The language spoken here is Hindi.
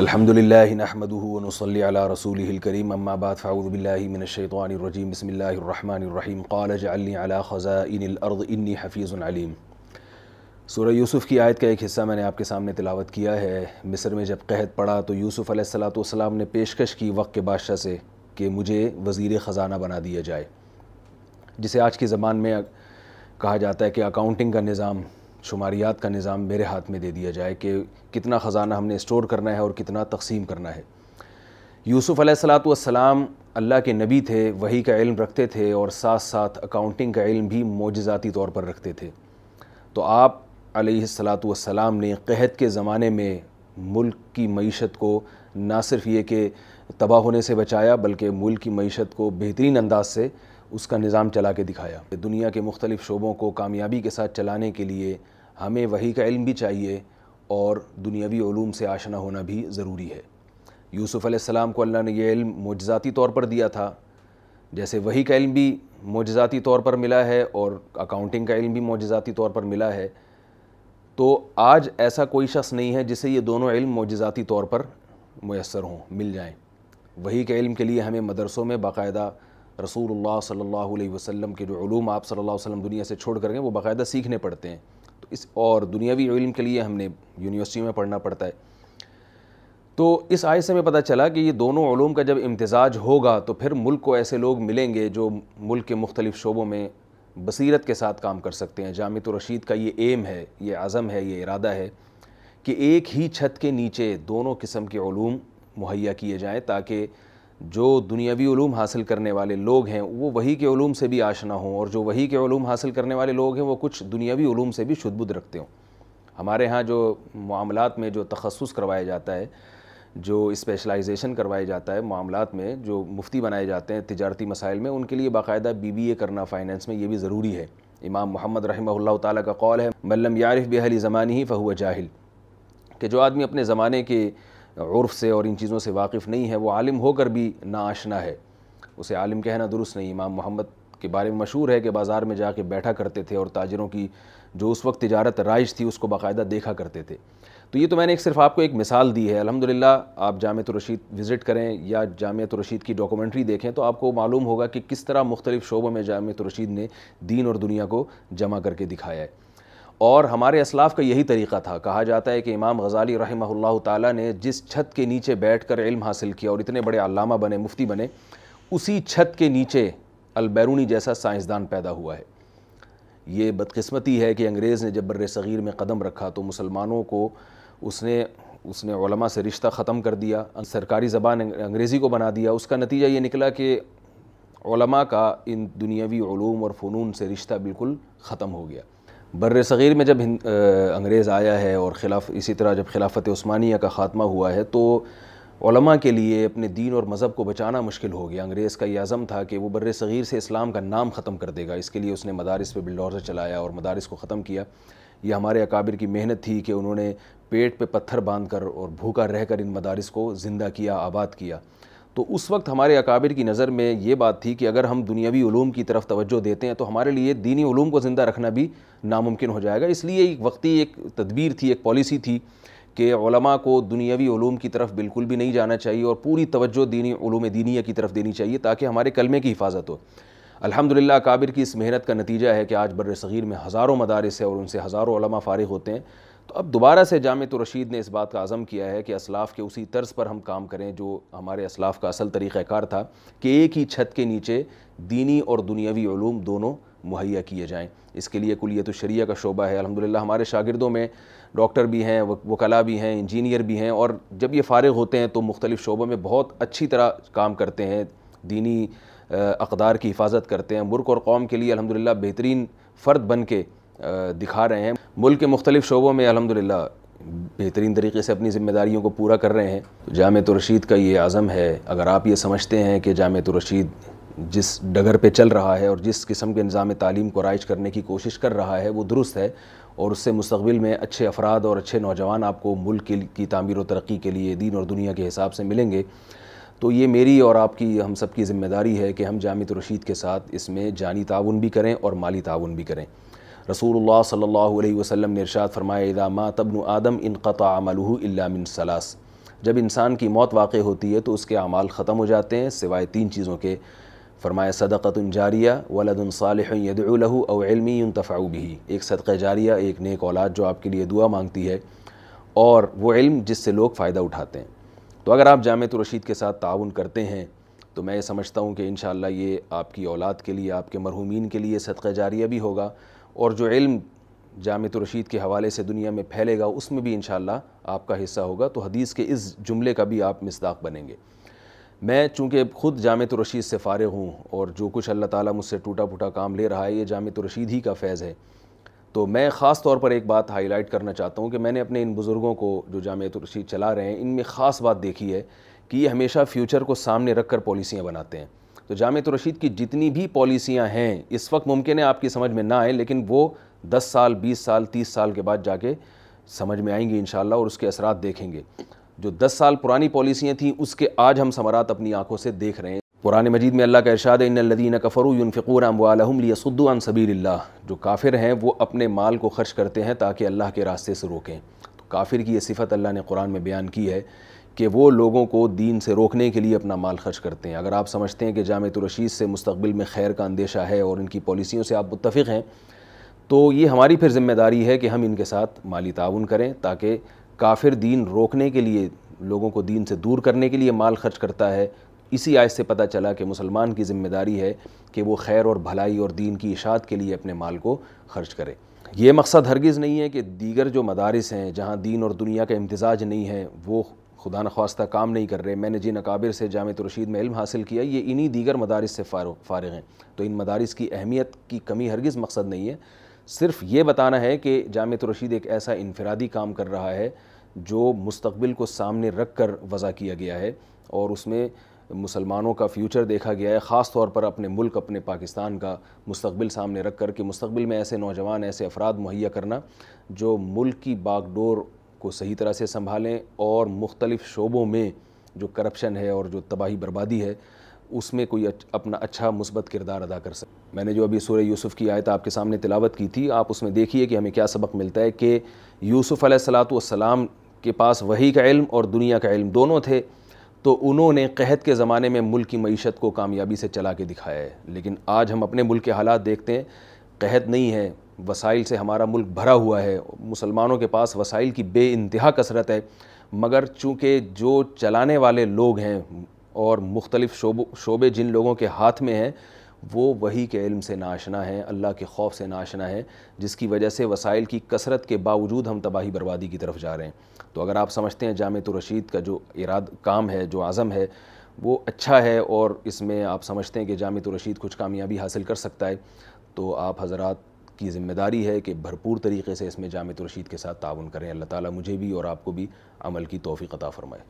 अल्हम्दुलिल्लाह नहमदुहु व नसल्ली अला रसूलिहिल करीम अम्मा बाद फ़अऊज़ु बिल्लाहि मिनश शैतानिर रजीम बिस्मिल्लाहिर रहमानिर रहीम क़ाल जअलनी अला ख़ज़ाइनिल अर्ज़ इन्नी हफ़ीज़ुन अलीम सूरह यूसुफ़ की आयत का एक हिस्सा मैंने आपके सामने तिलावत किया है मिस्र में जब कहत पड़ा तो यूसुफ़ अलैहिस्सलाम ने पेशकश की वक्त के बादशाह से कि मुझे वज़ीर ख़ज़ाना बना दिया जाए जिसे आज के ज़मान में कहा जाता है कि अकाउंटिंग का निज़ाम शुमारियात का निज़ाम मेरे हाथ में दे दिया जाए कि कितना ख़जाना हमने स्टोर करना है और कितना तकसीम करना है यूसुफ़ सलाम अल्लाह के नबी थे वही का इल्म रखते थे और साथ साथ अकाउंटिंग का इल्म भी मोजाती तौर पर रखते थे तो आप सलाम ने कहत के ज़माने में मुल्क की मीशत को ना सिर्फ ये कि तबाह होने से बचाया बल्कि मुल्क की मीशत को बेहतरीन अंदाज से उसका निज़ाम चला के दिखाया दुनिया के मुख्तलिफ़ शोबों को कामयाबी के साथ चलाने के लिए हमें वही का इल्म भी चाहिए और दुनियावी ूम से आशना होना भी ज़रूरी है यूसुफ़ अलैहिस्सलाम को अल्लाह ने यह इल्म मुजज़ाती तौर पर दिया था जैसे वही का इल्म भी मुजज़ाती तौर पर मिला है और अकाउंटिंग का इल्म भी मुजज़ाती तौर पर मिला है तो आज ऐसा कोई शख्स नहीं है जिसे ये दोनों इल्म मुजज़ाती तौर पर मैसर हों मिल जाएँ वही के इल्म के लिए हमें मदरसों में बाकायदा रसूल सल्ला वसम के जो ूम आप सल्ला वसम दुनिया से छोड़ कर गए वो बाकायदा सीखने पड़ते हैं तो इस और दुनियावी इलम के लिए हमने यूनिवर्सिटी में पढ़ना पड़ता है तो इस आय से हमें पता चला कि ये दोनों ूम का जब इम्तजाज होगा तो फिर मुल्क को ऐसे लोग मिलेंगे जो मुल्क के मुख्तलिफ़ शोबों में बसीरत के साथ काम कर सकते हैं जामित रशीद का ये एम है ये आज़म है ये इरादा है कि एक ही छत के नीचे दोनों किस्म के ूम मुहैया किए जाएँ ताकि जो दुनियावी ूम हासिल करने वाले लोग हैं वो वही के ूम से भी आशना हों और जो वही के ूम हासिल करने वाले लोग हैं वो कुछ दुनियावी ूम से भी शुदबुद रखते हों हमारे यहाँ जो मामलात में जो तखसस करवाया जाता है जो स्पेशलाइजेशन करवाया जाता है मामलों में जो मुफ्ती बनाए जाते हैं तजारती मसाइल में उनके लिए बाकायदा बी बी ए करना फ़ाइनेंस में ये भी ज़रूरी है इमाम मोहम्मद रहमल्ला ताली का कौल है मल्लम यारफ़ बेहली ज़मानी ही फ़हुआ जाहिल कि जो आदमी अपने ज़माने के उर्फ़ से और इन चीज़ों से वाकिफ़ नहीं है वो आलिम होकर भी ना आशना है उसे आलिम कहना दुरुस्त नहीं इमाम मोहम्मद के बारे में मशहूर है कि बाज़ार में जा जाके बैठा करते थे और ताजरों की जो उस वक्त तजारत राइज थी उसको बाकायदा देखा करते थे तो ये तो मैंने एक सिर्फ आपको एक मिसाल दी है अल्हम्दुलिल्लाह आप जाम रशीद विज़िट करें या जाम रशीद की डॉक्यूमेंट्री देखें तो आपको मालूम होगा कि किस तरह मुख्तलिफ़ शोबों में जाम रशीद ने दीन और दुनिया को जमा करके दिखाया है और हमारे असलाफ का यही तरीक़ा था कहा जाता है कि इमाम गज़ाली रहमल्ला ताली ने जिस छत के नीचे बैठ कर इल्म हासिल किया और इतने बड़े अलामा बने मुफ्ती बने उसी छत के नीचे अलबैरूनी जैसा साइंसदान पैदा हुआ है ये बदकस्मती है कि अंग्रेज़ ने जब बर सग़ीर में कदम रखा तो मुसलमानों को उसने उसने ओलमा से रिश्ता ख़त्म कर दिया सरकारी ज़बान अंग्रेज़ी को बना दिया उसका नतीजा ये निकला कि ओलमा का इन दुनियावी ूम और फ़नून से रिश्ता बिल्कुल ख़त्म हो गया बर सग़ीर में जब अंग्रेज़ आया है और खिलाफ इसी तरह जब खिलाफत उस्मानिया का ख़ात्मा हुआ है तो ओलमा के लिए अपने दीन और मज़हब को बचाना मुश्किल हो गया अंग्रेज़ का ये आज़म था कि वो बर सग़ीर से इस्लाम का नाम ख़त्म कर देगा इसके लिए उसने मदारस बिल्डोर से चलाया और मदारस को ख़त्म किया ये हमारे अकाबिर की मेहनत थी कि उन्होंने पेट पे पत्थर बांध कर और भूखा रहकर इन मदारस को ज़िंदा किया आबाद किया तो उस वक्त हमारे अकाबिर की नज़र में ये बात थी कि अगर हम दुनियावी ूम की तरफ तवज्जो देते हैं तो हमारे लिए दीनी ूम को ज़िंदा रखना भी नामुमकिन हो जाएगा इसलिए एक वक्ती एक तदबीर थी एक पॉलिसी थी कि ओलमा को दुनियावी ूम की तरफ बिल्कुल भी नहीं जाना चाहिए और पूरी तवज्जो दीनी ूम दीनिया की तरफ देनी चाहिए ताकि हमारे कलमे की हिफाजत हो अल्हम्दुलिल्लाह काबिर की इस मेहनत का नतीजा है कि आज बर सग़ीर में हज़ारों मदारस है और उनसे हज़ारों फ़ारिग होते हैं तो अब दोबारा से जामत तो रशीद ने इस बात का आज़म किया है कि असलाफ़ के उसी तर्ज पर हम काम करें जो हमारे असलाफ़ का असल तरीक़ार था कि एक ही छत के नीचे दीनी और दुनियावी ूम दोनों मुहैया किए जाएँ इसके लिए कुलियत शरिया का शोबा है अलहमदिल्ला हमारे शागिर्दों में डॉक्टर भी हैं वकला भी हैं इंजीनियर भी हैं और जब ये फ़ारग होते हैं तो मुख्तलिफ़ शोबों में बहुत अच्छी तरह काम करते हैं दीनी अकदार की हिफाजत करते हैं मुर्ख और कौम के लिए अलहमदिल्ला बेहतरीन फ़र्द बन के दिखा रहे हैं मुल्क के मुख्तलिफ शोबों में अलहमदिल्ला बेहतरीन तरीके से अपनी ज़िम्मेदारियों को पूरा कर रहे हैं तो जाम तो रशीद का ये आज़म है अगर आप ये समझते हैं कि जाम तो रशीद जिस डगर पे चल रहा है और जिस किस्म के निज़ाम तालीम को राइज करने की कोशिश कर रहा है वो दुरुस्त है और उससे मुस्तबिल में अच्छे अफराद और अच्छे नौजवान आपको मुल्क की तमीर व तरक्की के लिए दीन और दुनिया के हिसाब से मिलेंगे तो ये मेरी और आपकी हम सब की ज़िम्मेदारी है कि हम जामत तो रशीद के साथ इसमें जानी ताउन भी करें और माली ताउन भी करें रसूल सल्ला वसम ने इरशाद फरमाया इदा मा तबन आदम इन क़ा अमलमिन सलास जब इंसान की मौत वाक़ होती है तो उसके अमाल ख़त्म हो जाते हैं सिवाए तीन चीज़ों के फरमाया सदक़त जारिया वलदन सालहदलहू अवलमी तफ़ाऊ भी एक सदक़ जारिया एक नेक औलाद जो आपके लिए दुआ मांगती है और वो इल्म जिससे लोग फ़ायदा उठाते हैं तो अगर आप जामत रशीद के साथ ताउन करते हैं तो मैं ये समझता हूँ कि इन ये आपकी औलाद के लिए आपके मरहूमिन के लिए सदक़ जारिया भी होगा और जो इल्म जामत रशीद के हवाले से दुनिया में फैलेगा उसमें भी इन शाला आपका हिस्सा होगा तो हदीस के इस जुमले का भी आप मसदाक बनेंगे मैं चूँकि ख़ुद जामत रशीद से फ़ारग हूँ और जो कुछ अल्लाह ताली मुझसे टूटा फूटा काम ले रहा है ये जामत रशीद ही का फैज़ है तो मैं ख़ास तौर पर एक बात हाईलाइट करना चाहता हूँ कि मैंने अपने इन बुज़ुर्गों को जो जामत रशीद चला रहे हैं इनमें ख़ास बात देखी है कि ये हमेशा फ्यूचर को सामने रख कर पॉलिसियाँ बनाते हैं तो जामत रशीद की जितनी भी पॉलिसियाँ हैं इस वक्त मुमकिन है आपकी समझ में ना आए लेकिन वो दस साल बीस साल तीस साल के बाद जाके समझ में आएंगी इन और उसके असरात देखेंगे जो दस साल पुरानी पॉलिसियाँ थीं उसके आज हम समरात अपनी आँखों से देख रहे हैं कुरान मजीद में अल्लाह का अरशाद इन लदीन कफ़रू यूनफ़िकूर अमवालहमलियसुद्दान सबील्ला जो काफिर हैं वो अपने माल को खर्च करते हैं ताकि अल्लाह के रास्ते से रोकें तो काफिर की यह सिफत अल्लाह ने कुरान में बयान की है कि वो लोगों को दीन से रोकने के लिए अपना माल खर्च करते हैं अगर आप समझते हैं कि जामत रशीद से मुस्तबिल में खैर का अंदेशा है और इनकी पॉलिसियों से आप मुतफ़ हैं तो ये हमारी फिर जिम्मेदारी है कि हम इनके साथ माली ताउन करें ताकि काफिर दीन रोकने के लिए लोगों को दीन से दूर करने के लिए माल खर्च करता है इसी आयत से पता चला कि मुसलमान की ज़िम्मेदारी है कि वो खैर और भलाई और दीन की इशात के लिए अपने माल को खर्च करे ये मकसद हरगिज़ नहीं है कि दीगर जो मदारस हैं जहाँ दीन और दुनिया का इम्तजाज नहीं है वो खुदा नख्वास्ता काम नहीं कर रहे मैंने जिन अकाबिर से जामत तो रशीद में इल्म हासिल किया ये इन्हीं दीगर मदारस से फारग हैं तो इन मदारस की अहमियत की कमी हरगिज़ मकसद नहीं है सिर्फ ये बताना है कि जामत तो रशीद एक ऐसा इनफरादी काम कर रहा है जो मुस्तबिल को सामने रख कर वज़ा किया गया है और उसमें मुसलमानों का फ्यूचर देखा गया है ख़ास तौर पर अपने मुल्क अपने पाकिस्तान का मुस्तबिल सामने रख कर कि मुस्तबिल में ऐसे नौजवान ऐसे अफराद मुहैया करना जो मुल्क की बागडोर को सही तरह से संभालें और मुख्तलिफ़ शोबों में जो करप्शन है और जो तबाही बर्बादी है उसमें कोई अपना अच्छा मुस्बत किरदार अदा कर सकें मैंने जो अभी सूर्य यूसुफ़ की आयत आपके सामने तिलावत की थी आप उसमें देखिए कि हमें क्या सबक मिलता है कि यूसुफ़ सलाम के पास वही का इल्म और दुनिया का इल्म दोनों थे तो उन्होंने कहत के ज़माने में मुल्क की मीशत को कामयाबी से चला के दिखाया है लेकिन आज हम अपने मुल्क के हालात देखते हैं कहत नहीं है वसाइल से हमारा मुल्क भरा हुआ है मुसलमानों के पास वसाइल की बे इंतहा कसरत है मगर चूँकि जो चलाने वाले लोग हैं और मुख्तलिफ शोब शोबे जिन लोगों के हाथ में हैं वो वही के इल्म से नाशना है अल्लाह के खौफ से नाशना है जिसकी वजह से वसाइल की कसरत के बावजूद हम तबाही बर्बादी की तरफ जा रहे हैं तो अगर आप समझते हैं जाम तो रशीद का जो इराद काम है जो आज़म है वो अच्छा है और इसमें आप समझते हैं कि जाम तो रशीद कुछ कामयाबी हासिल कर सकता है तो आप हज़रात की ज़िम्मेदारी है कि भरपूर तरीके से इसमें जामत रशीद के साथ ताउन करें अल्लाह ताली मुझे भी और आपको भी अमल की तोफ़ी अता फ़रमाए